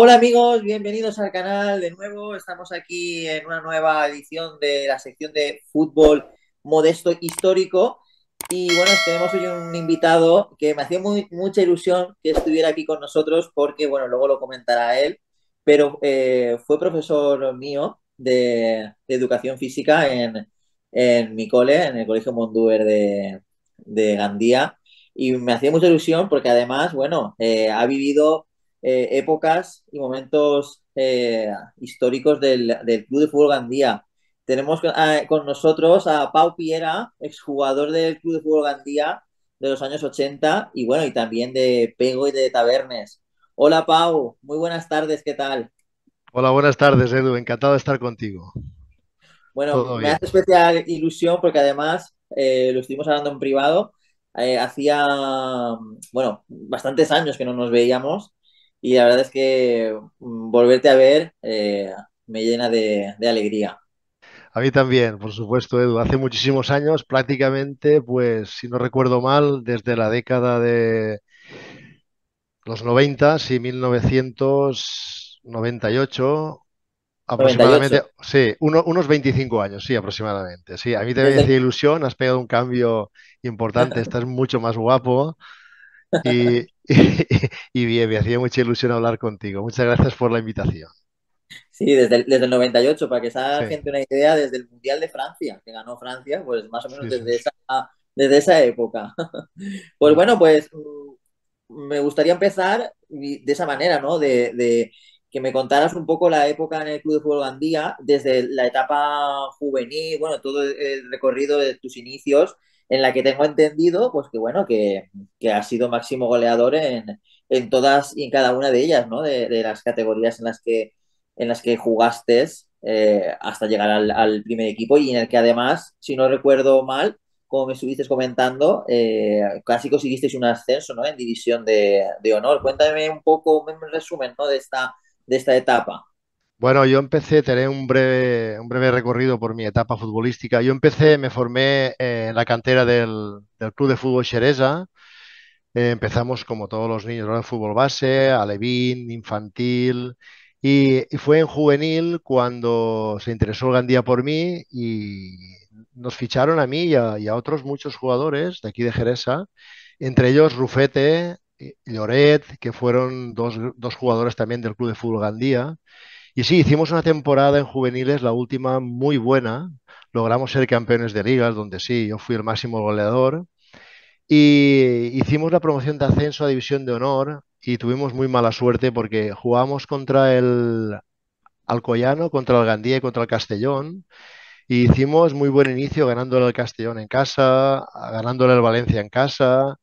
Hola amigos, bienvenidos al canal de nuevo. Estamos aquí en una nueva edición de la sección de fútbol modesto histórico. Y bueno, tenemos hoy un invitado que me hacía mucha ilusión que estuviera aquí con nosotros porque, bueno, luego lo comentará él, pero eh, fue profesor mío de, educación física en, mi cole, en el Colegio Mondúer de, Gandía. Y me hacía mucha ilusión porque además, bueno, eh, ha vivido eh, épocas y momentos eh, históricos del, Club de Fútbol Gandía. Tenemos ah, con nosotros a Pau Piera, exjugador del Club de Fútbol Gandía de los años 80 y bueno, y también de Pego y de Tabernes. Hola Pau, muy buenas tardes, ¿qué tal? Hola, buenas tardes Edu, encantado de estar contigo. Bueno, me hace especial ilusión porque además eh, lo estuvimos hablando en privado. hacía, bueno, bastantes años que no nos veíamos y la verdad es que mm, volverte a ver eh, me llena de, alegría. A mí también, por supuesto, Edu. Hace muchísimos años, prácticamente, pues, si no recuerdo mal, desde la década de los 90 y 1998, aproximadamente, sí, unos 25 años, sí, aproximadamente. Sí, a mí te me ilusión, has pegado un cambio importante, estás mucho más guapo. Y, y bien, me hacía mucha ilusión hablar contigo. Muchas gracias por la invitación. Sí, desde el, 98, para que se gente una idea, desde el Mundial de Francia, que ganó Francia, pues más o menos desde, Esa, época. pues bueno, pues mm, me gustaría empezar de esa manera, ¿no? De, que me contaras un poco la época en el Club de Fútbol Gandía, desde la etapa juvenil, bueno, todo el recorrido de tus inicios en la que tengo entendido, pues que bueno, que, ha sido máximo goleador en, en, todas y en cada una de ellas, ¿no? De, las categorías en las que, en las que jugaste eh, hasta llegar al, primer equipo y en el que además, si no recuerdo mal, como me estuviste comentando, eh, casi conseguisteis un ascenso, ¿no? En división de, de honor. Cuéntame un poco, un resumen, ¿no? De esta, de esta etapa. Bueno, yo empecé, tener un breve, un breve recorrido por mi etapa futbolística. Yo empecé, me formé eh, en la cantera del, Club de Fútbol Xeresa. Eh, empezamos como todos los niños, en fútbol base, alevín, infantil. Y, fue en juvenil cuando se interesó el Gandía por mí y nos ficharon a mí y a, otros muchos jugadores de aquí de Jereza, entre ellos Rufete, Lloret, que fueron dos, dos jugadores también del Club de Fútbol Gandía. Y sí, hicimos una temporada en juveniles, la última muy buena. Logramos ser campeones de ligas, donde sí, yo fui el máximo goleador. Y hicimos la promoción de ascenso a División de Honor y tuvimos muy mala suerte porque jugamos contra el Alcoyano, contra el Gandía y contra el Castellón. Y hicimos muy buen inicio ganándole al Castellón en casa, ganándole al Valencia en casa.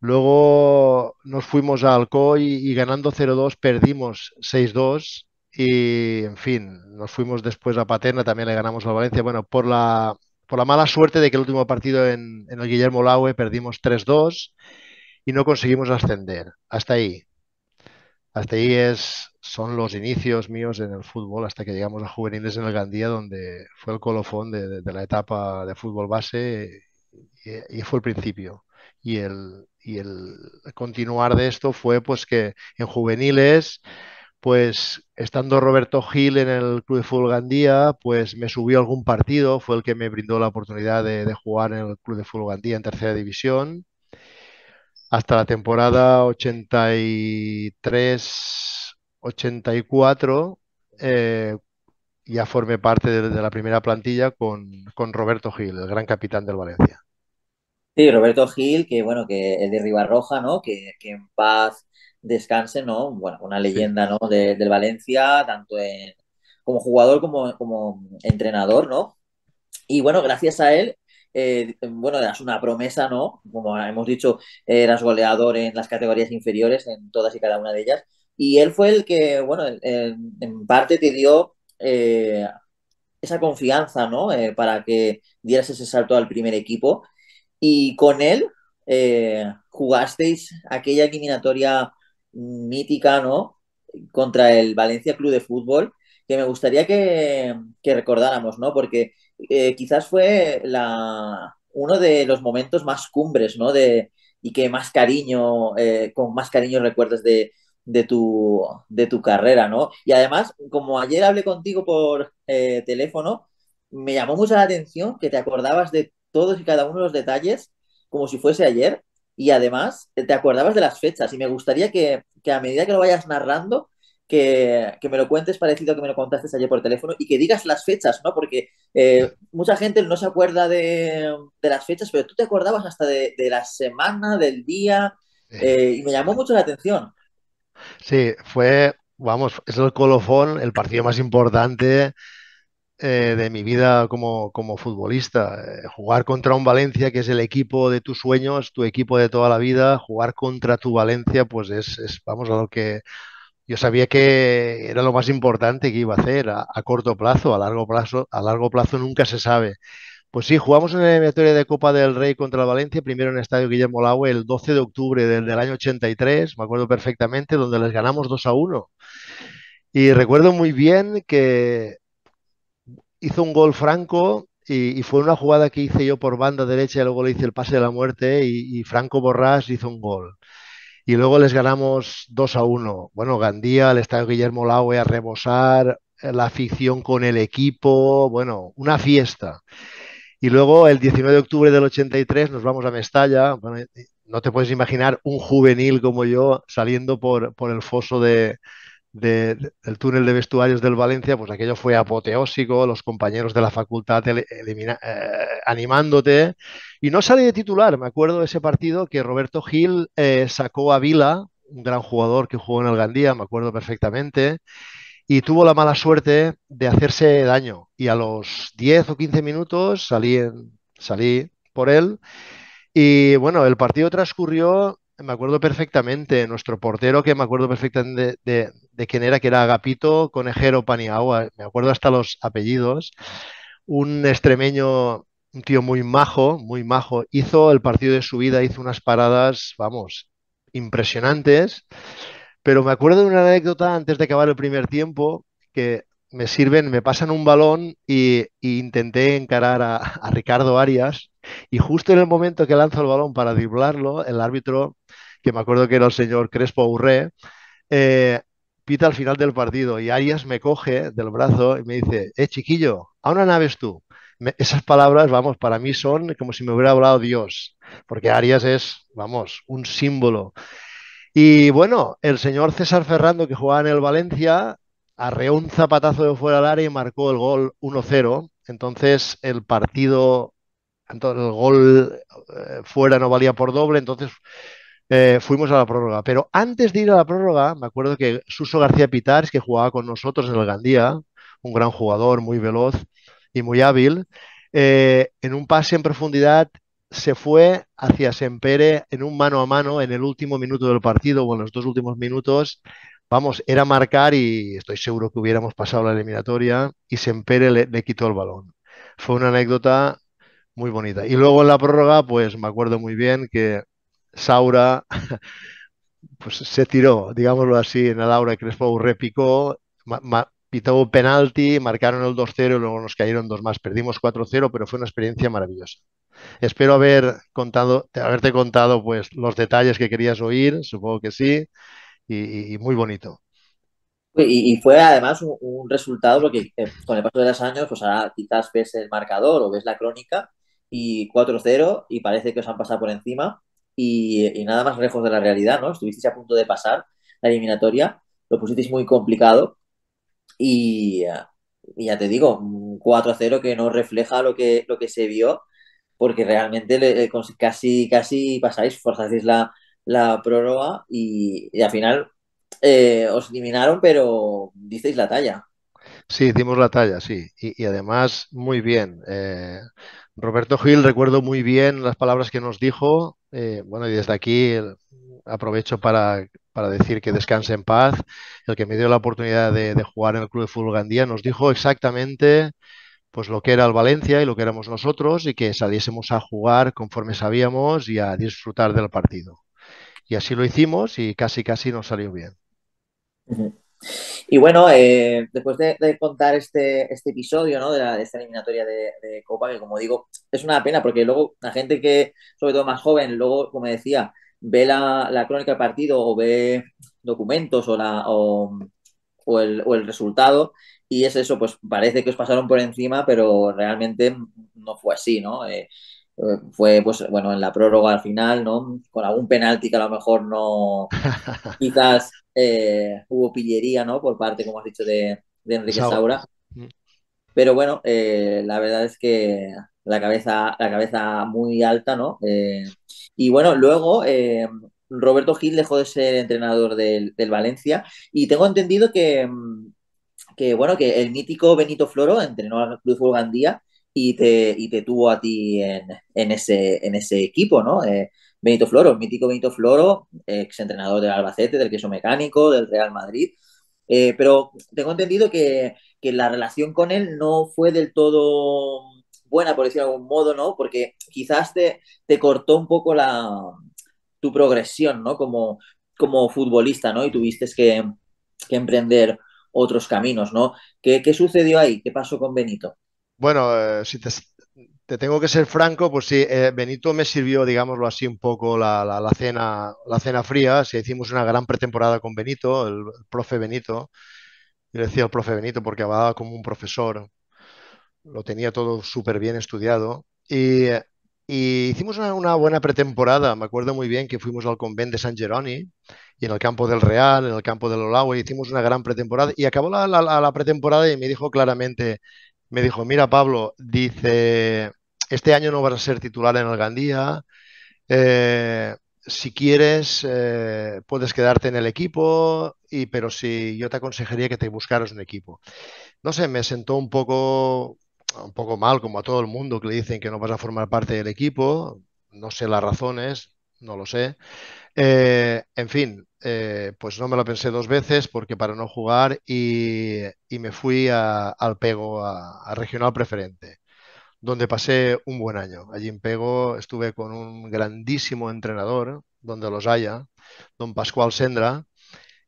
Luego nos fuimos a Alcoy y ganando 0-2 perdimos 6-2 y, en fin, nos fuimos después a Paterna, también le ganamos al Valencia. Bueno, por la, por la mala suerte de que el último partido en, el Guillermo Laue perdimos 3-2 y no conseguimos ascender. Hasta ahí. Hasta ahí es, son los inicios míos en el fútbol, hasta que llegamos a juveniles en el Gandía, donde fue el colofón de, la etapa de fútbol base y, y fue el principio. Y el, y el continuar de esto fue pues que en juveniles pues estando Roberto Gil en el Club de Fútbol Gandía, pues me subió algún partido, fue el que me brindó la oportunidad de, jugar en el Club de Fútbol Gandía en tercera división. Hasta la temporada 83-84 eh, ya formé parte de, la primera plantilla con, Roberto Gil, el gran capitán del Valencia. Sí, Roberto Gil, que bueno, que es de Ribarroja, ¿no? que en paz descanse, ¿no? Bueno, una leyenda, ¿no? De, del Valencia, tanto como jugador como, entrenador, ¿no? Y bueno, gracias a él, eh, bueno, eras una promesa, ¿no? Como hemos dicho, eras goleador en las categorías inferiores, en todas y cada una de ellas. Y él fue el que, bueno, en parte te dio eh, esa confianza, ¿no? Eh, para que dieras ese salto al primer equipo. Y con él jugasteis aquella eliminatoria mítica, ¿no? Contra el Valencia Club de Fútbol, que me gustaría que, recordáramos, ¿no? Porque eh, quizás fue la, uno de los momentos más cumbres, ¿no? De, y que más cariño, eh, con más cariño recuerdas de, de, tu, carrera, ¿no? Y además, como ayer hablé contigo por eh, teléfono, me llamó mucho la atención que te acordabas de todos y cada uno de los detalles como si fuese ayer y además eh, te acordabas de las fechas y me gustaría que, a medida que lo vayas narrando, que, me lo cuentes parecido a que me lo contaste ayer por teléfono y que digas las fechas, ¿no? Porque eh, mucha gente no se acuerda de, las fechas, pero tú te acordabas hasta de, la semana, del día, eh, y me llamó mucho la atención. Sí, fue, vamos, es el colofón, el partido más importante eh, de mi vida como, futbolista. Eh, jugar contra un Valencia, que es el equipo de tus sueños, tu equipo de toda la vida, jugar contra tu Valencia, pues es, vamos, a lo que yo sabía que era lo más importante que iba a hacer a, corto plazo, a largo plazo, a largo plazo nunca se sabe. Pues sí, jugamos en la eliminatoria de Copa del Rey contra Valencia, primero en el Estadio Guillermo Laue el 12 de octubre del, del año 83, me acuerdo perfectamente, donde les ganamos 2 a 1. Y recuerdo muy bien que hizo un gol franco y, fue una jugada que hice yo por banda derecha y luego le hice el pase de la muerte y, Franco Borrás hizo un gol. Y luego les ganamos 2 a 1. Bueno, Gandía, el estadio Guillermo Laue a rebosar, eh, la afición con el equipo, bueno, una fiesta. Y luego el 19 de octubre del 83 nos vamos a Mestalla. Eh, no te puedes imaginar un juvenil como yo saliendo por, por el foso de, del túnel de vestuarios del Valencia, pues aquello fue apoteósico, los compañeros de la facultad eh, animándote. Y no salí de titular, me acuerdo de ese partido que Roberto Gil eh, sacó a Vila, un gran jugador que jugó en el Gandía, me acuerdo perfectamente, y tuvo la mala suerte de hacerse daño. Y a los 10 o 15 minutos salí por él. Y bueno, el partido transcurrió me acuerdo perfectamente, nuestro portero, que me acuerdo perfectamente de, quién era, que era Agapito Conejero Paniagua, me acuerdo hasta los apellidos, un extremeño, un tío muy majo, muy majo, hizo el partido de su vida, hizo unas paradas, vamos, impresionantes, pero me acuerdo de una anécdota antes de acabar el primer tiempo, que me sirven, me pasan un balón y, intenté encarar a, Ricardo Arias, y justo en el momento que lanzo el balón para driblarlo, el árbitro que me acuerdo que era el señor Crespo Urré, eh, pita al final del partido y Arias me coge del brazo y me dice, eh, chiquillo, a una naves tú. esas palabras, vamos, para mí son como si me hubiera hablado Dios, porque Arias es, vamos, un símbolo. Y bueno, el señor César Ferrando, que jugaba en el Valencia, arreó un zapatazo de fuera al área y marcó el gol 1-0. Entonces el partido, el gol eh, fuera no valía por doble, entonces eh, fuimos a la prórroga. Pero antes de ir a la prórroga, me acuerdo que Suso García Pitares, que jugaba con nosotros en el Gandía, un gran jugador, muy veloz y muy hábil, eh, en un pase en profundidad se fue hacia Sempere en un mano a mano en el último minuto del partido o en los dos últimos minutos. Vamos, era marcar y estoy seguro que hubiéramos pasado la eliminatoria y Sempere le, le quitó el balón. Fue una anécdota muy bonita. Y luego en la prórroga, pues me acuerdo muy bien que Saura pues, se tiró, digámoslo así, en el Laura Crespo repicó, pitó un penalti, marcaron el 2-0, y luego nos cayeron dos más, perdimos 4-0, pero fue una experiencia maravillosa. Espero haber contado, haberte contado pues, los detalles que querías oír, supongo que sí, y, muy bonito. Y, fue además un, resultado, porque eh, con el paso de los años, pues ahora quizás ves el marcador o ves la crónica y 4-0 y parece que os han pasado por encima, y, nada más lejos de la realidad, ¿no? Estuvisteis a punto de pasar la eliminatoria, lo pusisteis muy complicado y, ya te digo, 4-0 que no refleja lo que, lo que se vio, porque realmente eh, casi, casi pasáis, forzáis la, la prórroga y, al final eh, os eliminaron, pero disteis la talla. Sí, dimos la talla, sí. Y, además, muy bien. Eh, Roberto Gil, recuerdo muy bien las palabras que nos dijo eh, bueno, y desde aquí aprovecho para, decir que descanse en paz. El que me dio la oportunidad de, jugar en el Club de Fútbol Gandía nos dijo exactamente pues lo que era el Valencia y lo que éramos nosotros y que saliésemos a jugar conforme sabíamos y a disfrutar del partido. Y así lo hicimos y casi casi nos salió bien. Y bueno, eh, después de, contar este, este, episodio ¿no? de, la, esta eliminatoria de, Copa, que como digo, es una pena porque luego la gente que, sobre todo más joven, luego, como decía, ve la, crónica del partido o ve documentos o, o, el, resultado y es eso, pues parece que os pasaron por encima, pero realmente no fue así, ¿no? Eh, fue pues bueno en la prórroga al final, ¿no? Con algún penalti que a lo mejor no quizás eh, hubo pillería, ¿no? Por parte, como has dicho, de, Enrique Saura. Mm. Pero bueno, eh, la verdad es que la cabeza, la cabeza muy alta, ¿no? Eh, y bueno, luego Roberto Gil dejó de ser entrenador del, Valencia y tengo entendido que, mm, que, bueno, que el mítico Benito Floro entrenó al Cruz Gandía y te, tuvo a ti en, ese, en ese equipo, ¿no? Eh, Benito Floro, el mítico Benito Floro, ex entrenador del Albacete, del Queso Mecánico, del Real Madrid. Eh, pero tengo entendido que, la relación con él no fue del todo buena, por decirlo de algún modo, ¿no? Porque quizás te, te cortó un poco la, tu progresión, ¿no? Como, como futbolista, ¿no? Y tuviste que, emprender otros caminos, ¿no? ¿Qué, ¿Qué, sucedió ahí? ¿Qué pasó con Benito? Bueno, eh, si te, tengo que ser franco, pues sí, eh, Benito me sirvió, digámoslo así, un poco la, cena, la cena fría. Si hicimos una gran pretemporada con Benito, el, profe Benito. Yo decía el profe Benito porque hablaba como un profesor, lo tenía todo súper bien estudiado. Y, hicimos una, buena pretemporada. Me acuerdo muy bien que fuimos al convent de San Geroni y en el campo del Real, en el campo del y hicimos una gran pretemporada. Y acabó la pretemporada y me dijo claramente me dijo, mira Pablo, dice, este año no vas a ser titular en el Gandía, eh, si quieres eh, puedes quedarte en el equipo, y, pero si yo te aconsejaría que te buscaras un equipo. No sé, me sentó un poco, un poco mal, como a todo el mundo que le dicen que no vas a formar parte del equipo, no sé las razones, no lo sé. Eh, en fin, eh, pues no me lo pensé dos veces porque para no jugar y, me fui al Pego, a, a, Regional Preferente, donde pasé un buen año. Allí en Pego estuve con un grandísimo entrenador, donde los haya, don Pascual Sendra,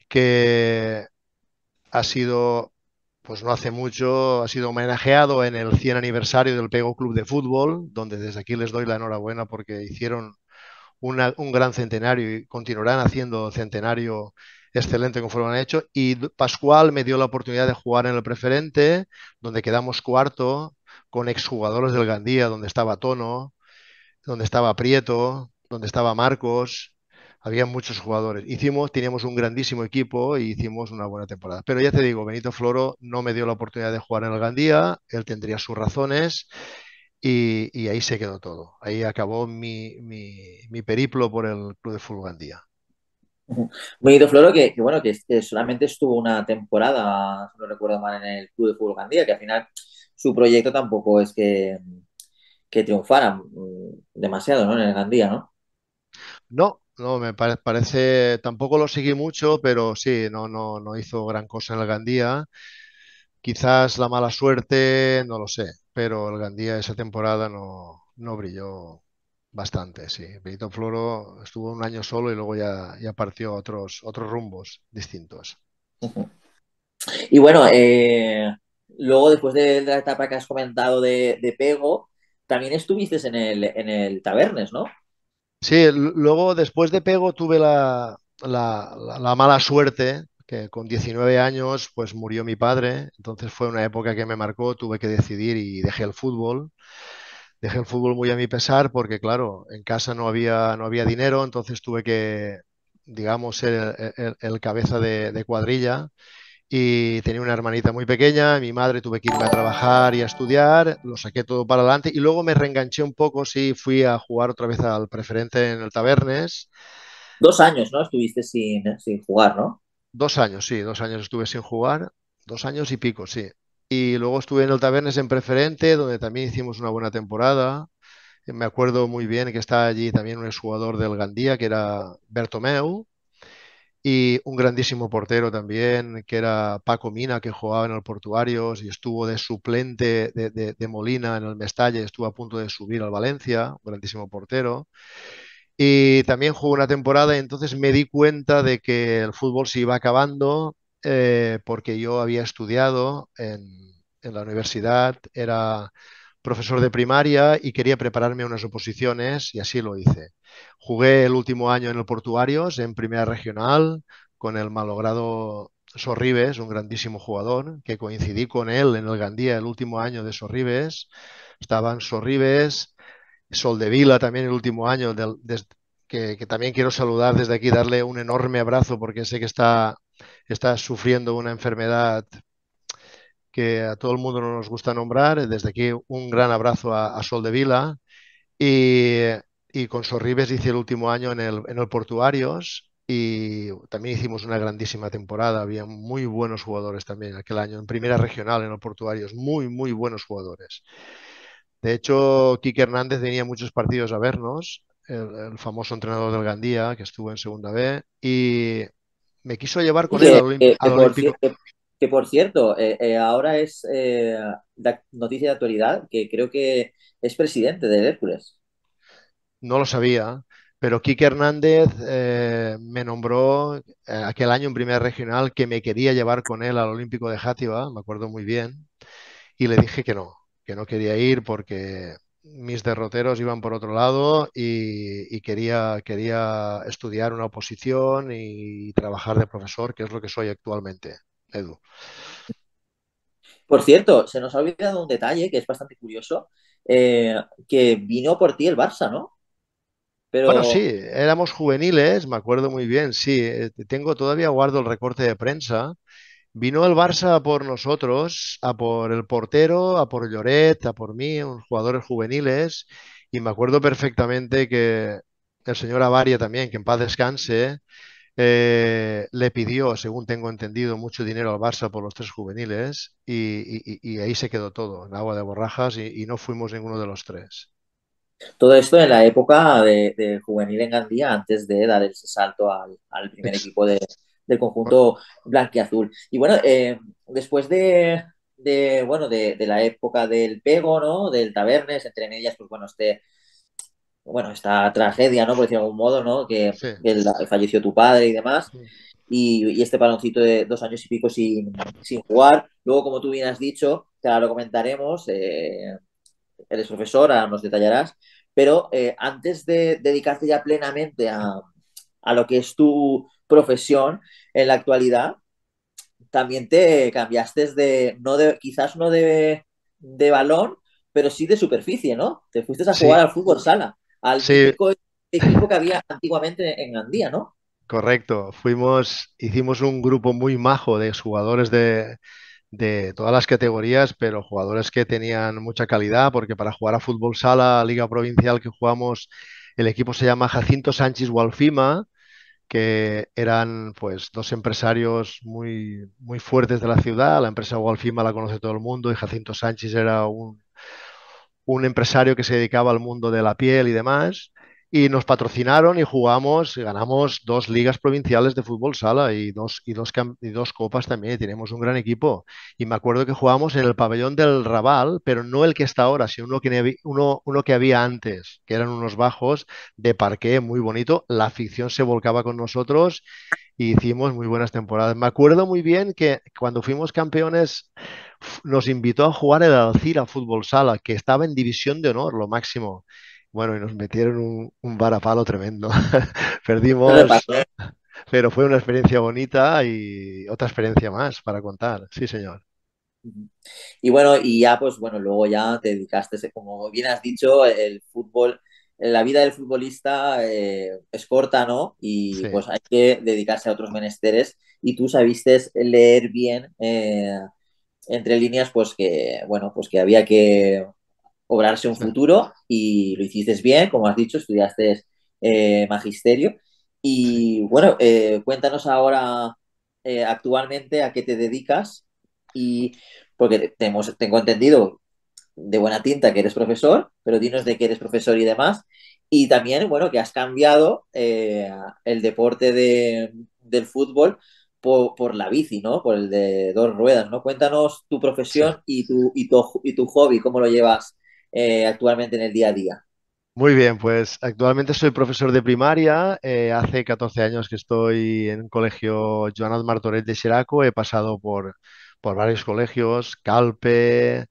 que ha sido, pues no hace mucho, ha sido homenajeado en el 100 aniversario del Pego Club de Fútbol, donde desde aquí les doy la enhorabuena porque hicieron un gran centenario y continuarán haciendo centenario excelente conforme han hecho. Y Pascual me dio la oportunidad de jugar en el preferente, donde quedamos cuarto con exjugadores del Gandía, donde estaba Tono, donde estaba Prieto, donde estaba Marcos. Había muchos jugadores. Hicimos, teníamos un grandísimo equipo y e hicimos una buena temporada. Pero ya te digo, Benito Floro no me dio la oportunidad de jugar en el Gandía, él tendría sus razones y, ahí se quedó todo. Ahí acabó mi, periplo por el Club de Fútbol Gandía. Benito Floro, que, bueno, que, solamente estuvo una temporada, no recuerdo mal, en el Club de Fútbol Gandía, que al final su proyecto tampoco es que, que triunfara mm, demasiado, ¿no? En el Gandía, ¿no? No, no, me parece, tampoco lo seguí mucho, pero sí, no, no, no hizo gran cosa en el Gandía. Quizás la mala suerte, no lo sé pero el Gandía esa temporada no, brilló bastante, sí. Benito Floro estuvo un año solo y luego ya, ya partió otros, otros rumbos distintos. Y bueno, eh, luego después de, la etapa que has comentado de, Pego, también estuviste en el, en Tabernes, ¿no? Sí, luego después de Pego tuve la mala suerte que con 19 años pues murió mi padre, entonces fue una época que me marcó, tuve que decidir y dejé el fútbol. Dejé el fútbol muy a mi pesar porque claro, en casa no había no había dinero, entonces tuve que digamos ser el, cabeza de, cuadrilla y tenía una hermanita muy pequeña, mi madre tuve que irme a trabajar y a estudiar, lo saqué todo para adelante y luego me reenganché un poco, sí, fui a jugar otra vez al preferente en el Tabernes. Dos años, ¿no? Estuviste sin, sin jugar, ¿no? Dos años, sí, dos años estuve sin jugar, dos años y pico, sí. Y luego estuve en el Tabernes en preferente, donde también hicimos una buena temporada. Eh, me acuerdo muy bien que estaba allí también un exjugador del Gandía, que era Bertomeu, y un grandísimo portero también, que era Paco Mina, que jugaba en el Portuarios y estuvo de suplente de, Molina en el Mestalla, estuvo a punto de subir al Valencia, un grandísimo portero. Y también jugué una temporada y entonces me di cuenta de que el fútbol se iba acabando eh, porque yo había estudiado en, la universidad, era profesor de primaria y quería prepararme unas oposiciones y así lo hice. Jugué el último año en el Portuarios, en primera regional, con el malogrado Sorribes, un grandísimo jugador, que coincidí con él en el Gandía el último año de Sorribes. Estaban Sorribes, Sol de Vila también el último año, que, también quiero saludar desde aquí, darle un enorme abrazo porque sé que está, está sufriendo una enfermedad que a todo el mundo no nos gusta nombrar. Desde aquí un gran abrazo a, Sol Soldevila y, y, con Sorribes hice el último año en el, en el Portuarios y también hicimos una grandísima temporada. Había muy buenos jugadores también aquel año en primera regional en el Portuarios, muy, muy buenos jugadores. De hecho, Kike Hernández tenía muchos partidos a vernos, el, famoso entrenador del Gandía, que estuvo en Segunda B, y me quiso llevar con él al, eh, que, Olímpico. Por, que, que, por cierto, eh, eh, ahora es noticia de actualidad que creo que es presidente del Hércules. No lo sabía, pero Kike Hernández me nombró aquel año en primer regional que me quería llevar con él al Olímpico de Játiva, me acuerdo muy bien, y le dije que no, no quería ir porque mis derroteros iban por otro lado y, quería, quería estudiar una oposición y, trabajar de profesor, que es lo que soy actualmente, Edu. Por cierto, se nos ha olvidado un detalle que es bastante curioso, eh, que vino por ti el Barça, ¿no? Pero... Bueno, sí, éramos juveniles, me acuerdo muy bien, sí. Eh, tengo todavía guardo el recorte de prensa Vino el Barça por nosotros, a por el portero, a por Lloret, a por mí, unos jugadores juveniles, y me acuerdo perfectamente que el señor Avaria también, que en paz descanse, eh, le pidió, según tengo entendido, mucho dinero al Barça por los tres juveniles, y, ahí se quedó todo, en agua de borrajas, y, no fuimos ninguno de los tres. Todo esto en la época de, juvenil en Gandía, antes de dar ese salto al, primer equipo de, del conjunto blanquiazul. Y bueno, eh, después de, bueno, de, de, la época del pego, ¿no? Del tabernes, entre ellas pues bueno, este bueno, esta tragedia, ¿no? Por decirlo de algún modo, ¿no? Que, falleció tu padre y demás. Y, este paloncito de dos años y pico sin, jugar. Luego, como tú bien has dicho, que ahora lo comentaremos, eh, eres profesora, nos detallarás, pero eh, antes de dedicarte ya plenamente a, a lo que es tu, profesión en la actualidad, también te cambiaste de, no de quizás no de, de balón, pero sí de superficie, ¿no? Te fuiste a jugar al fútbol sala, al equipo, que había antiguamente en Andía, ¿no? Correcto, fuimos, hicimos un grupo muy majo de jugadores de, de todas las categorías, pero jugadores que tenían mucha calidad, porque para jugar a fútbol sala, Liga Provincial que jugamos, el equipo se llama Jacinto Sánchez Walfima, que eran pues dos empresarios muy, muy fuertes de la ciudad. La empresa Walfima la conoce todo el mundo y Jacinto Sánchez era un, un empresario que se dedicaba al mundo de la piel y demás y nos patrocinaron y jugamos, ganamos dos ligas provinciales de fútbol sala y dos, y dos, y dos copas también, tenemos un gran equipo. Y me acuerdo que jugamos en el pabellón del Raval, pero no el que está ahora, sino uno que, uno, uno que había antes, que eran unos bajos de parque muy bonito, la afición se volcaba con nosotros y hicimos muy buenas temporadas. Me acuerdo muy bien que cuando fuimos campeones nos invitó a jugar el Alcira Fútbol Sala, que estaba en división de honor, lo máximo bueno, y nos metieron un, un tremendo. Perdimos, pero fue una experiencia bonita y otra experiencia más para contar. Sí, señor. Y bueno, y ya pues bueno, luego ya te dedicaste, como bien has dicho, el fútbol, la vida del futbolista eh, es corta, ¿no? Y pues hay que dedicarse a otros menesteres y tú sabiste leer bien eh, entre líneas pues que, bueno, pues que había que obrarse un futuro y lo hiciste bien, como has dicho, estudiaste eh, magisterio. Y bueno, eh, cuéntanos ahora eh, actualmente a qué te dedicas y porque tengo entendido de buena tinta que eres profesor, pero dinos de qué eres profesor y demás. Y también, bueno, que has cambiado el deporte de, del fútbol por, la bici, ¿no? Por el de dos ruedas, ¿no? Cuéntanos tu profesión y, tu, y, tu, y tu hobby, cómo lo llevas eh, actualmente en el día a día? Muy bien, pues actualmente soy profesor de primaria. Eh, hace 14 años que estoy en el colegio Joan Martorell de Xeraco. He pasado por, varios colegios, Calpe,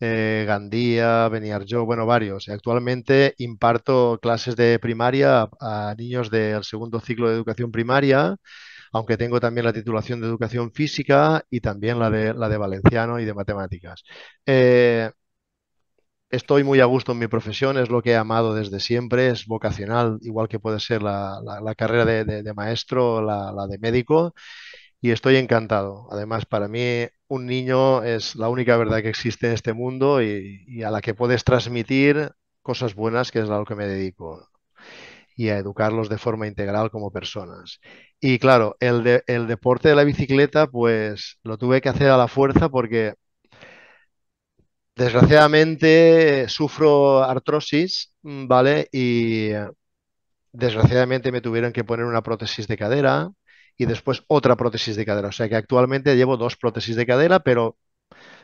eh, Gandía, Beniarjó, bueno, varios. Actualmente imparto clases de primaria a, niños del segundo ciclo de educación primaria, aunque tengo también la titulación de educación física y también la de, la de valenciano y de matemáticas estoy muy a gusto en mi profesión, es lo que he amado desde siempre, es vocacional, igual que puede ser la, carrera de, maestro, la, la, de médico, y estoy encantado. Además, para mí un niño es la única verdad que existe en este mundo y, a la que puedes transmitir cosas buenas, que es a lo que me dedico y a educarlos de forma integral como personas. Y claro, el, el deporte de la bicicleta, pues lo tuve que hacer a la fuerza porque Desgraciadamente eh, sufro artrosis, mm, ¿vale? Y eh, desgraciadamente me tuvieron que poner una prótesis de cadera y después otra prótesis de cadera. O sea que actualmente llevo dos prótesis de cadera, pero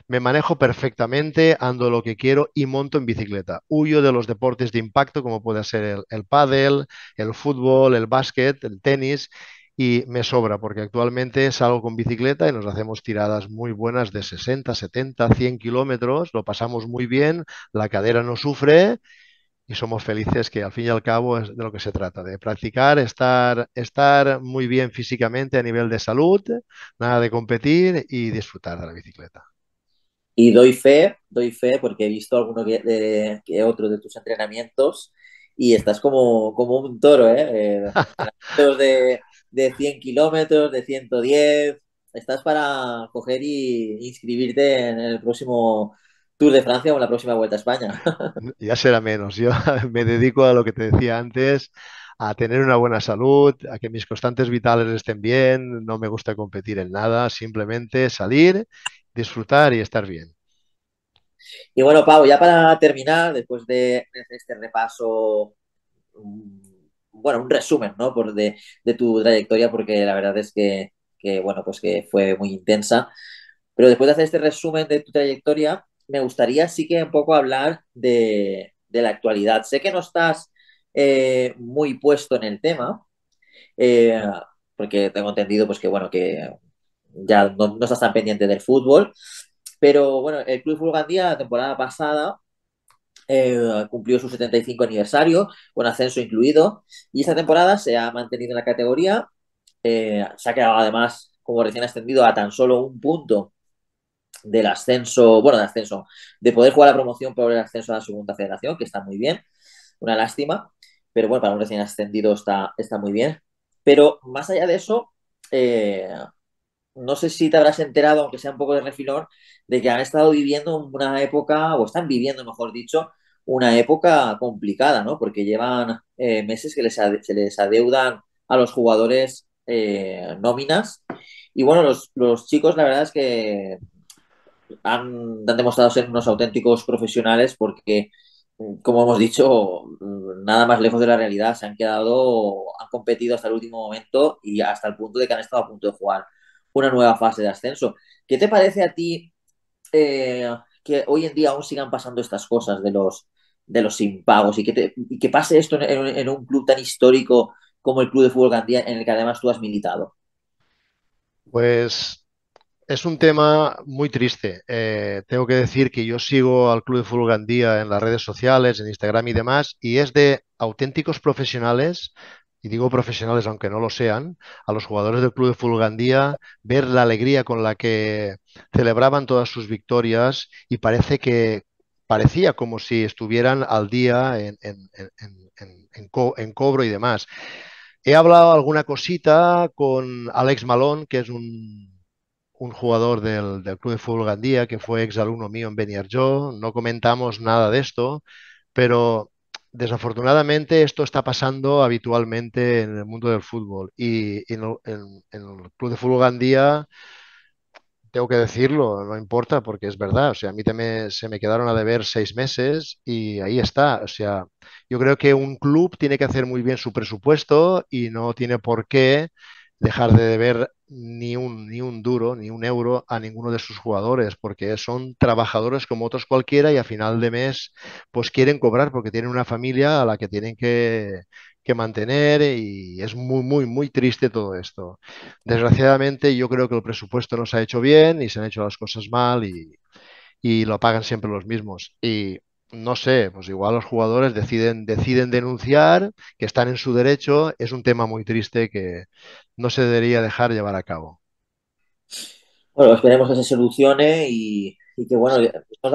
me manejo perfectamente, ando lo que quiero y monto en bicicleta. Huyo de los deportes de impacto como puede ser el, el pádel, el fútbol, el básquet, el tenis y me sobra porque actualmente salgo con bicicleta y nos hacemos tiradas muy buenas de 60, 70, 100 kilómetros, lo pasamos muy bien, la cadera no sufre y somos felices que al fin y al cabo es de lo que se trata, de practicar, estar, estar muy bien físicamente a nivel de salud, nada de competir y disfrutar de la bicicleta. Y doy fe, doy fe porque he visto alguno de, de tus entrenamientos y estás como, como un toro, ¿eh? Eh, de, de 100 kilómetros, de 110. Estás para coger y inscribirte en el próximo Tour de Francia o en la próxima Vuelta a España. Ya será menos. Yo me dedico a lo que te decía antes, a tener una buena salud, a que mis constantes vitales estén bien. No me gusta competir en nada, simplemente salir, disfrutar y estar bien. Y bueno, Pau, ya para terminar, después de este repaso mm, bueno, un resumen, Por de, tu trayectoria, porque la verdad es que, bueno, pues que fue muy intensa. Pero después de hacer este resumen de tu trayectoria, me gustaría sí que un poco hablar de, la actualidad. Sé que no estás eh, muy puesto en el tema, eh, porque tengo entendido, pues que, bueno, que ya no, estás tan pendiente del fútbol. Pero bueno, el Club Fútbol la temporada pasada eh, cumplió su 75 aniversario, con ascenso incluido, y esta temporada se ha mantenido en la categoría, eh, se ha quedado además como recién ascendido a tan solo un punto del ascenso, bueno, de ascenso, de poder jugar la promoción por el ascenso a la segunda federación, que está muy bien, una lástima, pero bueno, para un recién ascendido está, está muy bien. Pero más allá de eso, eh, no sé si te habrás enterado, aunque sea un poco de refilón, de que han estado viviendo una época, o están viviendo, mejor dicho, una época complicada, ¿no? Porque llevan eh, meses que les se les adeudan a los jugadores eh, nóminas. Y bueno, los, los, chicos, la verdad es que han, han demostrado ser unos auténticos profesionales porque como hemos dicho, nada más lejos de la realidad. Se han quedado, han competido hasta el último momento y hasta el punto de que han estado a punto de jugar una nueva fase de ascenso. ¿Qué te parece a ti eh, que hoy en día aún sigan pasando estas cosas de los, de los impagos y que, que pase esto en, un club tan histórico como el Club de Fútbol Gandía, en el que además tú has militado? Pues es un tema muy triste. Eh, tengo que decir que yo sigo al Club de Fútbol Gandía en las redes sociales, en Instagram y demás, y es de auténticos profesionales y digo profesionales aunque no lo sean, a los jugadores del Club de Fulgandía ver la alegría con la que celebraban todas sus victorias y parece que parecía como si estuvieran al día en, cobro y demás. He hablado alguna cosita con Alex Malón, que es un jugador del, Club de Fulgandía que fue alumno mío en yo No comentamos nada de esto, pero desafortunadamente esto está pasando habitualmente en el mundo del fútbol y, en, el, Club de Fútbol Gandía tengo que decirlo, no importa porque es verdad, o sea, a mí se me quedaron a deber seis meses y ahí está, o sea, yo creo que un club tiene que hacer muy bien su presupuesto y no tiene por qué dejar de deber ni un, duro, ni un euro a ninguno de sus jugadores, porque son trabajadores como otros cualquiera y a final de mes pues quieren cobrar porque tienen una familia a la que tienen que, mantener y es muy, muy, muy triste todo esto. Desgraciadamente yo creo que el presupuesto no se ha hecho bien y se han hecho las cosas mal y, y lo pagan siempre los mismos. Y no sé, pues igual los jugadores deciden, deciden denunciar, que están en su derecho, es un tema muy triste que no se debería dejar llevar a cabo. Bueno, esperemos que se solucione y, que, bueno,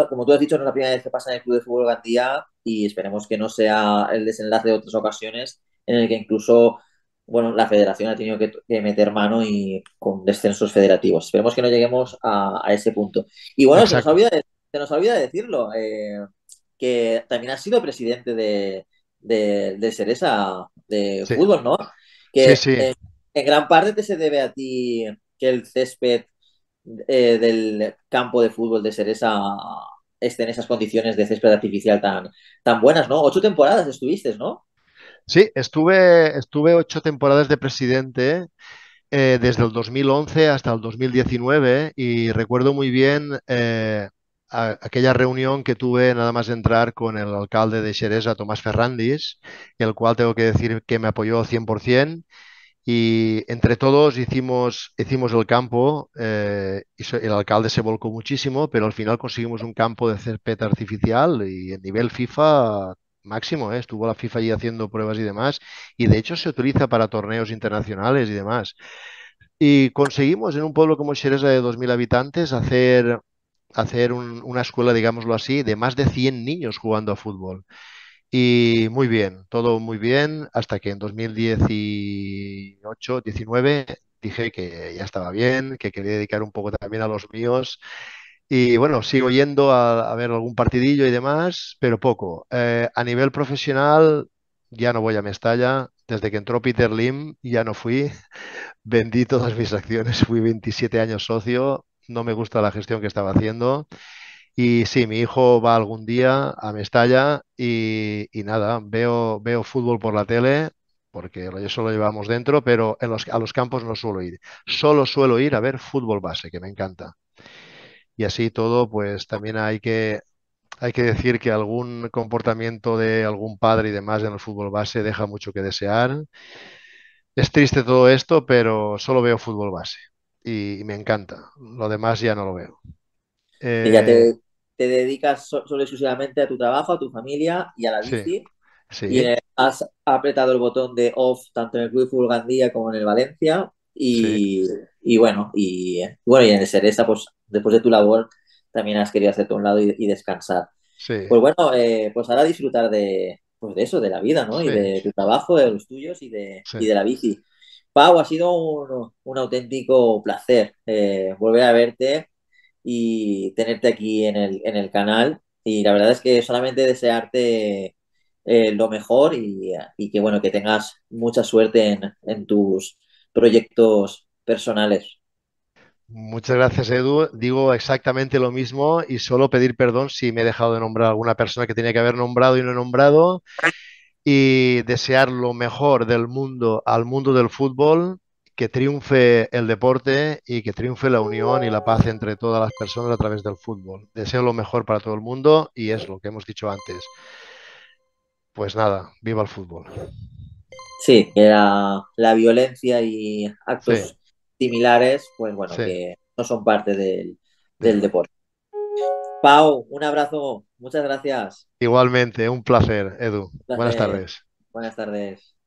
como tú has dicho, no es la primera vez que pasa en el Club de Fútbol Gandía y esperemos que no sea el desenlace de otras ocasiones en el que incluso, bueno, la federación ha tenido que, meter mano y con descensos federativos. Esperemos que no lleguemos a, ese punto. Y bueno, se nos olvida, se nos olvida decirlo. Eh, que también ha sido presidente de, de, de de fútbol, ¿no? Que sí, eh, En, gran parte te se debe a ti que el césped eh, del campo de fútbol de Ceresa esté en esas condiciones de césped artificial tan, tan buenas, ¿no? Ocho temporadas estuviste, ¿no? Sí, estuve, estuve ocho temporadas de presidente. Eh, desde el 2011 hasta el 2019 y recuerdo muy bien aquella reunión que tuve nada más de entrar con el alcalde de Xeresa, Tomás Ferrandis, el cual tengo que decir que me apoyó 100% y entre todos hicimos, hicimos el campo, eh, el alcalde se volcó muchísimo, pero al final conseguimos un campo de césped artificial y el nivel FIFA máximo, ¿eh? estuvo la FIFA allí haciendo pruebas y demás, y de hecho se utiliza para torneos internacionales y demás. Y conseguimos en un pueblo como Xeresa de 2.000 habitantes hacer hacer una escuela, digámoslo así, de más de 100 niños jugando a fútbol. Y muy bien, todo muy bien, hasta que en 2018, 19, dije que ya estaba bien, que quería dedicar un poco también a los míos. Y bueno, sigo yendo a, ver algún partidillo y demás, pero poco. Eh, a nivel profesional, ya no voy a Mestalla. Desde que entró Peter Lim, ya no fui. Vendí todas mis acciones, fui 27 años socio, no me gusta la gestión que estaba haciendo. Y sí, mi hijo va algún día a Mestalla y, y nada, veo, veo fútbol por la tele, porque eso lo llevamos dentro, pero en a los campos no suelo ir. Solo suelo ir a ver fútbol base, que me encanta. Y así todo, pues también hay que, hay que decir que algún comportamiento de algún padre y demás en el fútbol base deja mucho que desear. Es triste todo esto, pero solo veo fútbol base y, me encanta. Lo demás ya no lo veo. ya te, eh, dedicas solo exclusivamente a tu trabajo, a tu familia y a la bici. Sí, Y has apretado el botón de off tanto en el Club Gandía como en el Valencia. Y, bueno, y, bueno, y en el Seresa, pues después de tu labor también has querido hacerte a un lado y, descansar. Pues bueno, eh, pues ahora disfrutar pues de, eso, de la vida, ¿no? Y de tu trabajo, de los tuyos y de, y de la bici. Pau, ha sido un, auténtico placer eh, volver a verte y tenerte aquí en el, canal. Y la verdad es que solamente desearte eh, lo mejor y, que bueno, que tengas mucha suerte en, en tus proyectos personales. Muchas gracias, Edu. Digo exactamente lo mismo y solo pedir perdón si me he dejado de nombrar a alguna persona que tenía que haber nombrado y no he nombrado y desear lo mejor del mundo al mundo del fútbol, que triunfe el deporte y que triunfe la unión y la paz entre todas las personas a través del fútbol. Deseo lo mejor para todo el mundo y es lo que hemos dicho antes. Pues nada, viva el fútbol. Sí, la, violencia y actos similares, pues bueno, que no son parte del, del deporte. Pau, un abrazo. Muchas gracias. Igualmente, un placer, Edu. Buenas tardes. Buenas tardes.